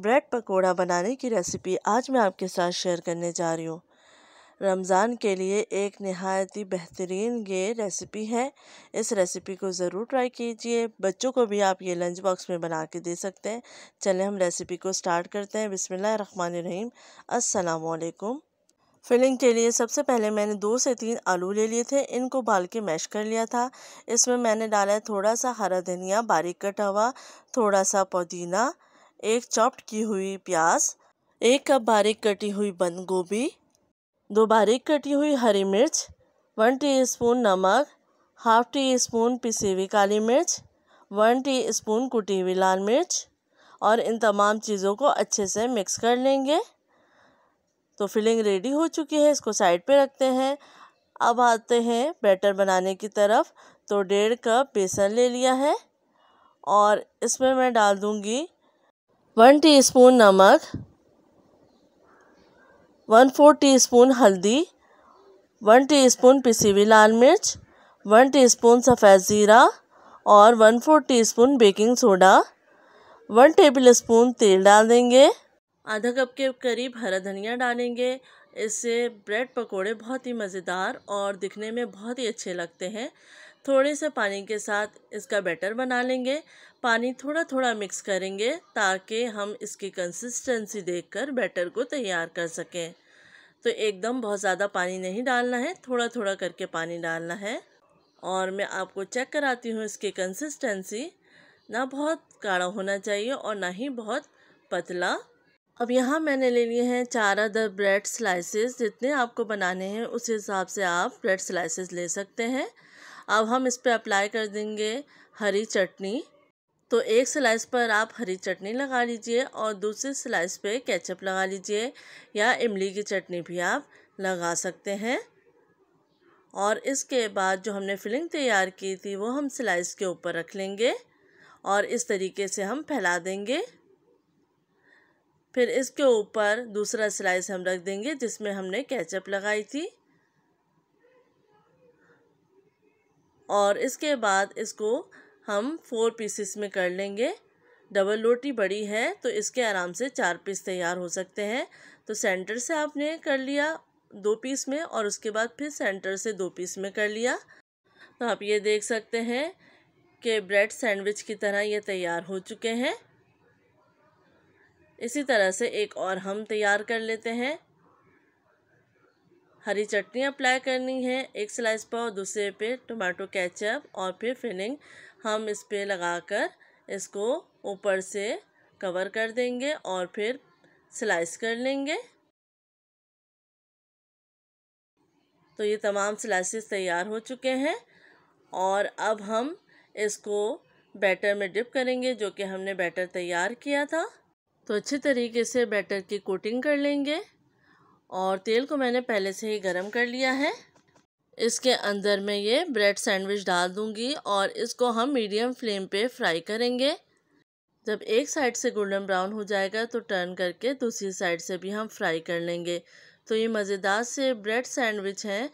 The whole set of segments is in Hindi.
ब्रेड पकोड़ा बनाने की रेसिपी आज मैं आपके साथ शेयर करने जा रही हूँ रमज़ान के लिए एक नहायत ही बेहतरीन ये रेसिपी है इस रेसिपी को ज़रूर ट्राई कीजिए बच्चों को भी आप ये लंच बॉक्स में बना के दे सकते हैं चलें हम रेसिपी को स्टार्ट करते हैं बिसमिल्ल रन असलकुम फिलिंग के लिए सबसे पहले मैंने दो से तीन आलू ले लिए थे इनको बाल के मैश कर लिया था इसमें मैंने डाला है थोड़ा सा हरा धनिया बारीक कटा हुआ थोड़ा सा पुदीना एक चॉप्ड की हुई प्याज एक कप बारीक कटी हुई बंद गोभी दो बारीक कटी हुई हरी मिर्च वन टीस्पून नमक हाफ टी स्पून पिसी हुई काली मिर्च वन टी स्पून कुटी हुई लाल मिर्च और इन तमाम चीज़ों को अच्छे से मिक्स कर लेंगे तो फिलिंग रेडी हो चुकी है इसको साइड पे रखते हैं अब आते हैं बैटर बनाने की तरफ तो डेढ़ कप बेसन ले लिया है और इसमें मैं डाल दूँगी वन टीस्पून नमक वन फोर टीस्पून हल्दी वन टीस्पून पिसी हुई लाल मिर्च वन टीस्पून सफ़ेद ज़ीरा और one four teaspoon baking soda one tablespoon तेल डाल देंगे आधा कप के करीब हरा धनिया डालेंगे इससे ब्रेड पकोड़े बहुत ही मज़ेदार और दिखने में बहुत ही अच्छे लगते हैं थोड़े से पानी के साथ इसका बैटर बना लेंगे पानी थोड़ा थोड़ा मिक्स करेंगे ताकि हम इसकी कंसिस्टेंसी देखकर बैटर को तैयार कर सकें तो एकदम बहुत ज़्यादा पानी नहीं डालना है थोड़ा थोड़ा करके पानी डालना है और मैं आपको चेक कराती हूँ इसकी कंसिस्टेंसी ना बहुत गाढ़ा होना चाहिए और ना ही बहुत पतला अब यहाँ मैंने ले लिए हैं चार अदर ब्रेड स्लाइसेस जितने आपको बनाने हैं उस हिसाब से आप ब्रेड स्लाइसेस ले सकते हैं अब हम इस पर अप्लाई कर देंगे हरी चटनी तो एक स्लाइस पर आप हरी चटनी लगा लीजिए और दूसरे स्लाइस पे केचप लगा लीजिए या इमली की चटनी भी आप लगा सकते हैं और इसके बाद जो हमने फिलिंग तैयार की थी वो हम स्लाइस के ऊपर रख लेंगे और इस तरीके से हम फैला देंगे फिर इसके ऊपर दूसरा स्लाइस हम रख देंगे जिसमें हमने केचप लगाई थी और इसके बाद इसको हम फोर पीसेस में कर लेंगे डबल रोटी बड़ी है तो इसके आराम से चार पीस तैयार हो सकते हैं तो सेंटर से आपने कर लिया दो पीस में और उसके बाद फिर सेंटर से दो पीस में कर लिया तो आप ये देख सकते हैं कि ब्रेड सैंडविच की तरह ये तैयार हो चुके हैं इसी तरह से एक और हम तैयार कर लेते हैं हरी चटनी अप्लाई करनी है एक स्लाइस पर और दूसरे पे टमाटो केचप और फिर फिलिंग हम इस पर लगा कर इसको ऊपर से कवर कर देंगे और फिर स्लाइस कर लेंगे तो ये तमाम स्लाइसेस तैयार हो चुके हैं और अब हम इसको बैटर में डिप करेंगे जो कि हमने बैटर तैयार किया था तो अच्छे तरीके से बैटर की कोटिंग कर लेंगे और तेल को मैंने पहले से ही गर्म कर लिया है इसके अंदर मैं ये ब्रेड सैंडविच डाल दूंगी और इसको हम मीडियम फ्लेम पे फ्राई करेंगे जब एक साइड से गोल्डन ब्राउन हो जाएगा तो टर्न करके दूसरी साइड से भी हम फ्राई कर लेंगे तो ये मज़ेदार से ब्रेड सैंडविच हैं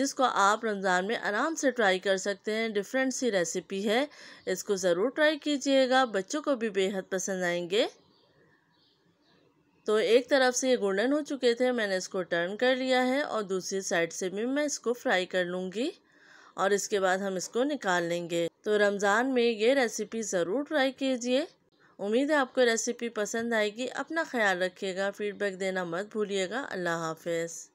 जिसको आप रमज़ान में आराम से ट्राई कर सकते हैं डिफरेंट सी रेसिपी है इसको ज़रूर ट्राई कीजिएगा बच्चों को भी बेहद पसंद आएंगे तो एक तरफ से ये गोल्डन हो चुके थे मैंने इसको टर्न कर लिया है और दूसरी साइड से भी मैं इसको फ्राई कर लूँगी और इसके बाद हम इसको निकाल लेंगे तो रमज़ान में ये रेसिपी ज़रूर ट्राई कीजिए उम्मीद है आपको रेसिपी पसंद आएगी अपना ख्याल रखिएगा फीडबैक देना मत भूलिएगा अल्लाह हाफिज़